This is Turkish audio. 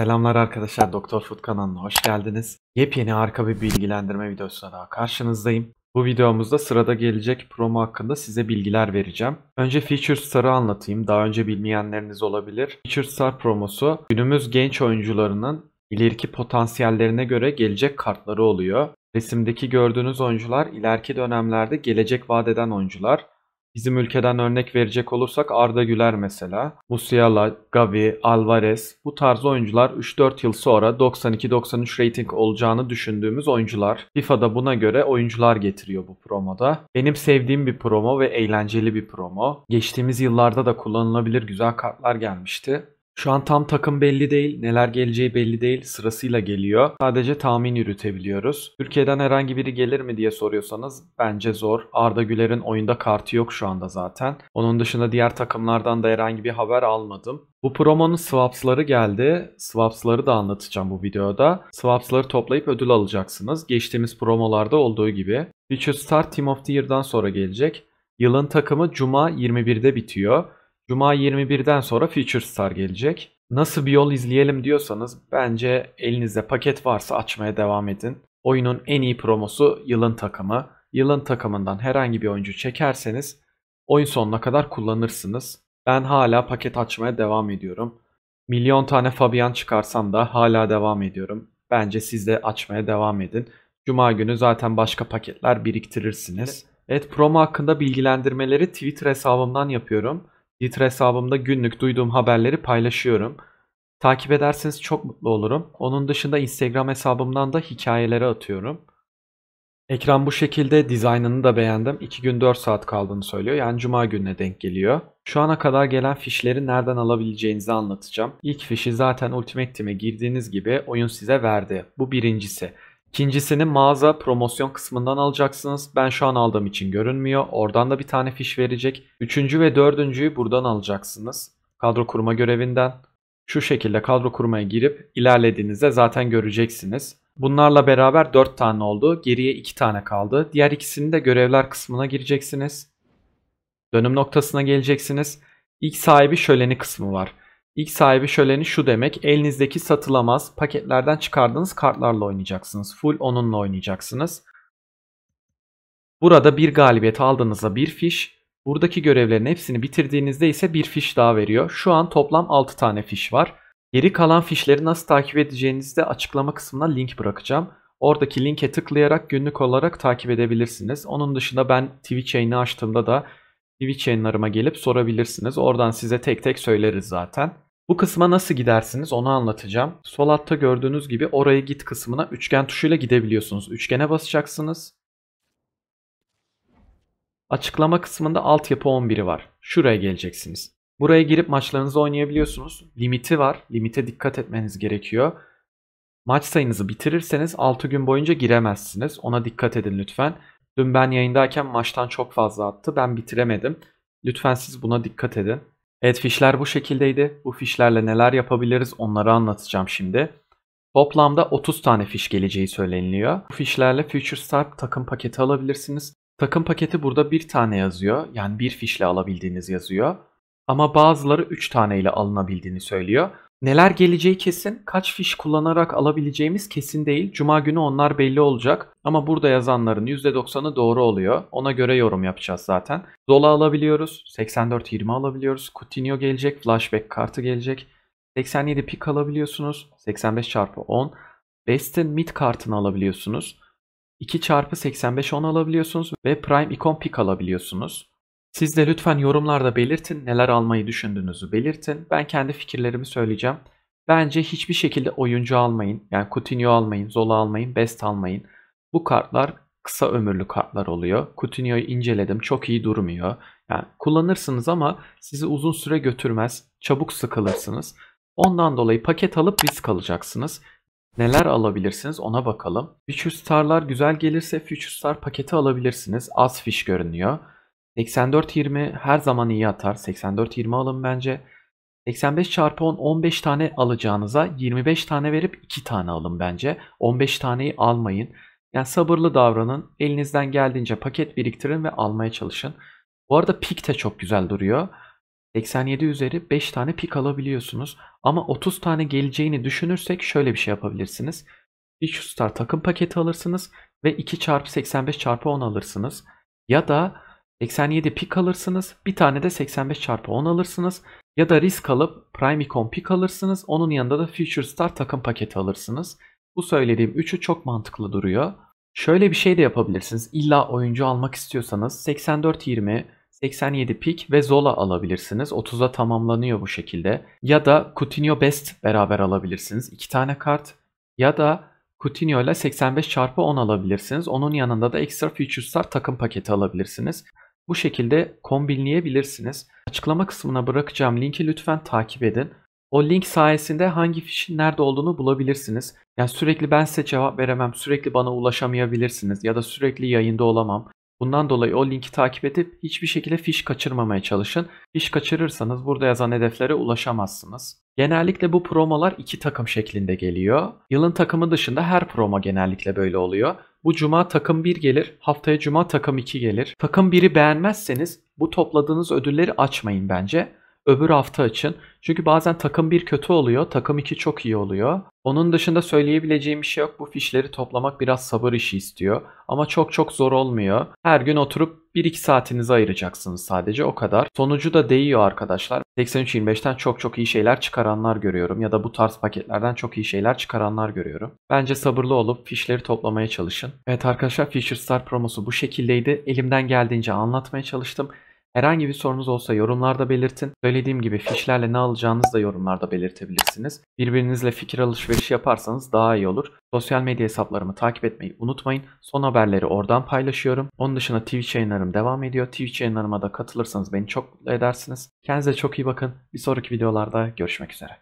Selamlar arkadaşlar Doktor Food kanalına hoş geldiniz. Yepyeni arka bir bilgilendirme videosuna daha karşınızdayım. Bu videomuzda sırada gelecek promo hakkında size bilgiler vereceğim. Önce Feature Star'ı anlatayım. Daha önce bilmeyenleriniz olabilir. Feature Star promosu günümüz genç oyuncularının ileriki potansiyellerine göre gelecek kartları oluyor. Resimdeki gördüğünüz oyuncular ileriki dönemlerde gelecek vaat oyuncular. Bizim ülkeden örnek verecek olursak Arda Güler mesela, Musiala, Gavi, Alvarez bu tarz oyuncular 3-4 yıl sonra 92-93 rating olacağını düşündüğümüz oyuncular. FIFA'da buna göre oyuncular getiriyor bu promoda. Benim sevdiğim bir promo ve eğlenceli bir promo. Geçtiğimiz yıllarda da kullanılabilir güzel kartlar gelmişti. Şu an tam takım belli değil, neler geleceği belli değil, sırasıyla geliyor. Sadece tahmin yürütebiliyoruz. Türkiye'den herhangi biri gelir mi diye soruyorsanız bence zor. Arda Güler'in oyunda kartı yok şu anda zaten. Onun dışında diğer takımlardan da herhangi bir haber almadım. Bu promonun swapsları geldi. Swapsları da anlatacağım bu videoda. Swapsları toplayıp ödül alacaksınız. Geçtiğimiz promolarda olduğu gibi. Future Star Team of the Year'dan sonra gelecek. Yılın takımı Cuma 21'de bitiyor. Cuma 21'den sonra Future Star gelecek. Nasıl bir yol izleyelim diyorsanız bence elinizde paket varsa açmaya devam edin. Oyunun en iyi promosu yılın takımı. Yılın takımından herhangi bir oyuncu çekerseniz oyun sonuna kadar kullanırsınız. Ben hala paket açmaya devam ediyorum. Milyon tane Fabian çıkarsam da hala devam ediyorum. Bence siz de açmaya devam edin. Cuma günü zaten başka paketler biriktirirsiniz. Evet, evet promo hakkında bilgilendirmeleri Twitter hesabımdan yapıyorum. Twitter hesabımda günlük duyduğum haberleri paylaşıyorum. Takip ederseniz çok mutlu olurum. Onun dışında Instagram hesabımdan da hikayelere atıyorum. Ekran bu şekilde dizaynını da beğendim. 2 gün 4 saat kaldığını söylüyor. Yani cuma gününe denk geliyor. Şu ana kadar gelen fişleri nereden alabileceğinizi anlatacağım. İlk fişi zaten Ultimate Team'e girdiğiniz gibi oyun size verdi. Bu birincisi. İkincisini mağaza promosyon kısmından alacaksınız. Ben şu an aldığım için görünmüyor. Oradan da bir tane fiş verecek. Üçüncü ve dördüncüyü buradan alacaksınız. Kadro kurma görevinden. Şu şekilde kadro kurmaya girip ilerlediğinizde zaten göreceksiniz. Bunlarla beraber 4 tane oldu. Geriye 2 tane kaldı. Diğer ikisini de görevler kısmına gireceksiniz. Dönüm noktasına geleceksiniz. İlk sahibi şöleni kısmı var. İlk sahibi şöleni şu demek. Elinizdeki satılamaz paketlerden çıkardığınız kartlarla oynayacaksınız. Full onunla oynayacaksınız. Burada bir galibiyet aldığınızda bir fiş. Buradaki görevlerin hepsini bitirdiğinizde ise bir fiş daha veriyor. Şu an toplam 6 tane fiş var. Geri kalan fişleri nasıl takip edeceğinizi de açıklama kısmına link bırakacağım. Oradaki linke tıklayarak günlük olarak takip edebilirsiniz. Onun dışında ben Twitch yayını açtığımda da Twitch yayınlarıma gelip sorabilirsiniz. Oradan size tek tek söyleriz zaten. Bu kısma nasıl gidersiniz onu anlatacağım. Sol altta gördüğünüz gibi oraya git kısmına üçgen tuşuyla gidebiliyorsunuz. Üçgene basacaksınız. Açıklama kısmında altyapı 11'i var. Şuraya geleceksiniz. Buraya girip maçlarınızı oynayabiliyorsunuz. Limiti var. Limite dikkat etmeniz gerekiyor. Maç sayınızı bitirirseniz 6 gün boyunca giremezsiniz. Ona dikkat edin lütfen. Dün ben yayındayken maçtan çok fazla attı. Ben bitiremedim. Lütfen siz buna dikkat edin. Evet fişler bu şekildeydi. Bu fişlerle neler yapabiliriz onları anlatacağım şimdi. Toplamda 30 tane fiş geleceği söyleniliyor. Bu fişlerle Future Start takım paketi alabilirsiniz. Takım paketi burada bir tane yazıyor. Yani bir fişle alabildiğiniz yazıyor. Ama bazıları 3 tane ile alınabildiğini söylüyor. Neler geleceği kesin, kaç fiş kullanarak alabileceğimiz kesin değil. Cuma günü onlar belli olacak. Ama burada yazanların %90'ı doğru oluyor. Ona göre yorum yapacağız zaten. Zola alabiliyoruz. 84-20 alabiliyoruz. Coutinho gelecek. Flashback kartı gelecek. 87 pik alabiliyorsunuz. 85 çarpı 10. Bestin mid kartını alabiliyorsunuz. 2 çarpı 85 10 alabiliyorsunuz. Ve prime ikon pik alabiliyorsunuz. Siz de lütfen yorumlarda belirtin neler almayı düşündüğünüzü belirtin. Ben kendi fikirlerimi söyleyeceğim. Bence hiçbir şekilde oyuncu almayın. Yani Coutinho almayın, Zola almayın, Best almayın. Bu kartlar kısa ömürlü kartlar oluyor. Coutinho'yu inceledim. Çok iyi durmuyor. Yani kullanırsınız ama sizi uzun süre götürmez. Çabuk sıkılırsınız. Ondan dolayı paket alıp risk alacaksınız. Neler alabilirsiniz ona bakalım. Future Star'lar güzel gelirse Future Star paketi alabilirsiniz. Az fiş görünüyor. 84-20 her zaman iyi atar. 84-20 alın bence. 85 çarpı 10 15 tane alacağınıza 25 tane verip 2 tane alın bence. 15 taneyi almayın. Yani sabırlı davranın. Elinizden geldiğince paket biriktirin ve almaya çalışın. Bu arada pik de çok güzel duruyor. 87 üzeri 5 tane pik alabiliyorsunuz. Ama 30 tane geleceğini düşünürsek şöyle bir şey yapabilirsiniz. Pikachu Star takım paketi alırsınız ve 2 çarpı 85 çarpı 10 alırsınız. Ya da 87 pik alırsınız. Bir tane de 85 çarpı 10 alırsınız. Ya da risk alıp prime icon pik alırsınız. Onun yanında da future star takım paketi alırsınız. Bu söylediğim üçü çok mantıklı duruyor. Şöyle bir şey de yapabilirsiniz. İlla oyuncu almak istiyorsanız 84-20, 87 pik ve Zola alabilirsiniz. 30'a tamamlanıyor bu şekilde. Ya da Coutinho Best beraber alabilirsiniz. 2 tane kart. Ya da Coutinho ile 85 çarpı 10 alabilirsiniz. Onun yanında da ekstra Future Star takım paketi alabilirsiniz. Bu şekilde kombinleyebilirsiniz. Açıklama kısmına bırakacağım linki lütfen takip edin. O link sayesinde hangi fişin nerede olduğunu bulabilirsiniz. Yani sürekli ben size cevap veremem, sürekli bana ulaşamayabilirsiniz ya da sürekli yayında olamam. Bundan dolayı o linki takip edip hiçbir şekilde fiş kaçırmamaya çalışın. Fiş kaçırırsanız burada yazan hedeflere ulaşamazsınız. Genellikle bu promolar iki takım şeklinde geliyor. Yılın takımı dışında her promo genellikle böyle oluyor. Bu cuma takım 1 gelir, haftaya cuma takım 2 gelir. Takım 1'i beğenmezseniz bu topladığınız ödülleri açmayın bence. Öbür hafta için. Çünkü bazen takım 1 kötü oluyor, takım 2 çok iyi oluyor. Onun dışında söyleyebileceğim bir şey yok. Bu fişleri toplamak biraz sabır işi istiyor. Ama çok çok zor olmuyor. Her gün oturup 1-2 saatinizi ayıracaksınız sadece o kadar. Sonucu da değiyor arkadaşlar. 8325'ten çok çok iyi şeyler çıkaranlar görüyorum ya da bu tarz paketlerden çok iyi şeyler çıkaranlar görüyorum. Bence sabırlı olup fişleri toplamaya çalışın. Evet arkadaşlar Future Star promosu bu şekildeydi. Elimden geldiğince anlatmaya çalıştım. Herhangi bir sorunuz olsa yorumlarda belirtin. Söylediğim gibi fişlerle ne alacağınızı da yorumlarda belirtebilirsiniz. Birbirinizle fikir alışverişi yaparsanız daha iyi olur. Sosyal medya hesaplarımı takip etmeyi unutmayın. Son haberleri oradan paylaşıyorum. Onun dışında Twitch yayınlarım devam ediyor. Twitch yayınlarıma da katılırsanız beni çok mutlu edersiniz. Kendinize çok iyi bakın. Bir sonraki videolarda görüşmek üzere.